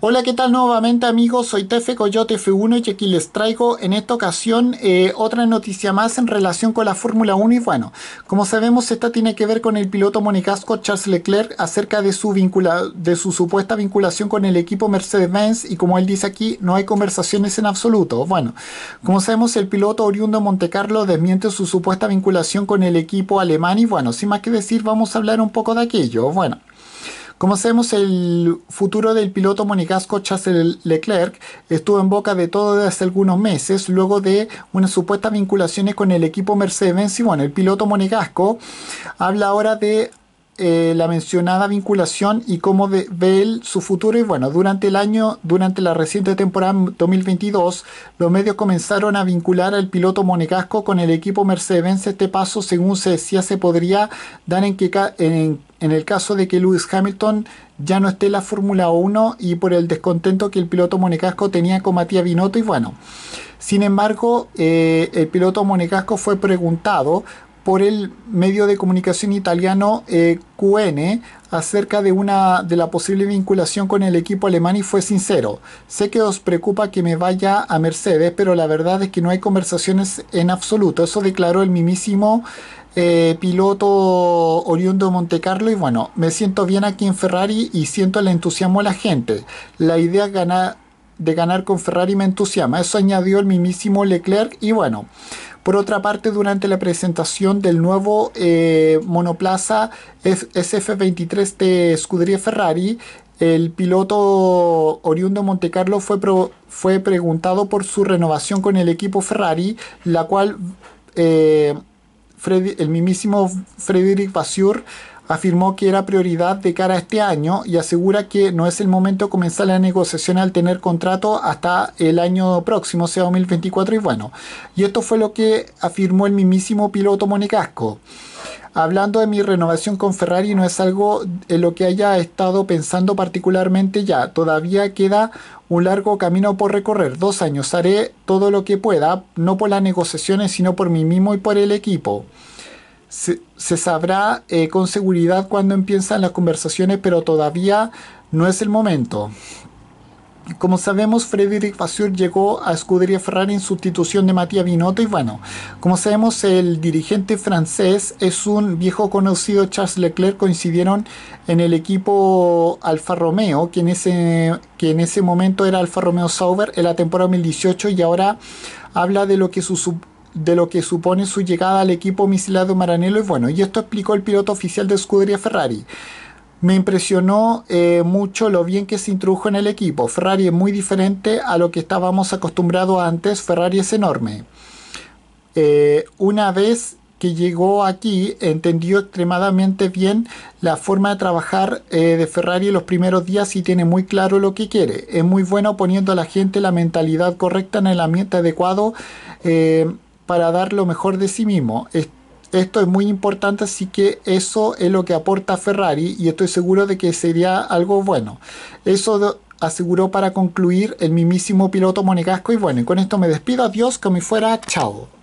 Hola, ¿qué tal nuevamente amigos? Soy Tefe Coyote F1 y aquí les traigo en esta ocasión eh, otra noticia más en relación con la Fórmula 1 y bueno, como sabemos esta tiene que ver con el piloto monegasco Charles Leclerc acerca de su, de su supuesta vinculación con el equipo Mercedes-Benz y como él dice aquí, no hay conversaciones en absoluto. Bueno, como sabemos el piloto oriundo Montecarlo desmiente su supuesta vinculación con el equipo alemán y bueno, sin más que decir vamos a hablar un poco de aquello. Bueno. Como sabemos, el futuro del piloto monegasco Charles Leclerc estuvo en boca de todo desde hace algunos meses, luego de unas supuestas vinculaciones con el equipo mercedes Y bueno, el piloto monegasco habla ahora de eh, la mencionada vinculación y cómo ve, él su futuro. Y bueno, durante el año, durante la reciente temporada 2022, los medios comenzaron a vincular al piloto monegasco con el equipo mercedes Este paso, según se decía, se podría dar en, que, en, el caso de que Lewis Hamilton ya no esté en la Fórmula 1 y por el descontento que el piloto monegasco tenía con Matías Binotto. Y bueno, sin embargo, eh, el piloto monegasco fue preguntado por el medio de comunicación italiano eh, QN acerca de, una, de la posible vinculación con el equipo alemán y fue sincero. Sé que os preocupa que me vaya a Mercedes, pero la verdad es que no hay conversaciones en absoluto. Eso declaró el mismísimo eh, piloto oriundo de Monte Carlo y bueno, me siento bien aquí en Ferrari y siento el entusiasmo de la gente. La idea de ganar con Ferrari me entusiasma. Eso añadió el mismísimo Leclerc y bueno. Por otra parte, durante la presentación del nuevo eh, monoplaza SF23 de Scuderia Ferrari, el piloto oriundo Montecarlo fue, fue preguntado por su renovación con el equipo Ferrari, la cual eh, el mismísimo Frederic Basur afirmó que era prioridad de cara a este año y asegura que no es el momento de comenzar la negociación al tener contrato hasta el año próximo, sea 2024 y bueno. Y esto fue lo que afirmó el mismísimo piloto Monecasco. Hablando de mi renovación con Ferrari no es algo en lo que haya estado pensando particularmente ya, todavía queda un largo camino por recorrer, dos años, haré todo lo que pueda, no por las negociaciones, sino por mí mismo y por el equipo se, sabrá eh, con seguridad cuando empiezan las conversaciones, pero todavía no es el momento. Como sabemos, Frederic Vasseur llegó a Scuderia Ferrari en sustitución de Matías Binotto y bueno, como sabemos, el dirigente francés es un viejo conocido Charles Leclerc, coincidieron en el equipo Alfa Romeo, que en ese, que en ese momento era Alfa Romeo Sauber en la temporada 2018 y ahora habla de lo que su de lo que supone su llegada al equipo misilado Maranello Y bueno. Y esto explicó el piloto oficial de Scuderia Ferrari. Me impresionó eh, mucho lo bien que se introdujo en el equipo. Ferrari es muy diferente a lo que estábamos acostumbrados antes. Ferrari es enorme. Eh, una vez que llegó aquí entendió extremadamente bien la forma de trabajar eh, de Ferrari en los primeros días y tiene muy claro lo que quiere. Es muy bueno poniendo a la gente la mentalidad correcta en el ambiente adecuado para dar lo mejor de sí mismo. Esto es muy importante, así que eso es lo que aporta Ferrari y estoy seguro de que sería algo bueno. Eso aseguró para concluir el mismísimo piloto monegasco y bueno, con esto me despido, adiós, me fuera, chao.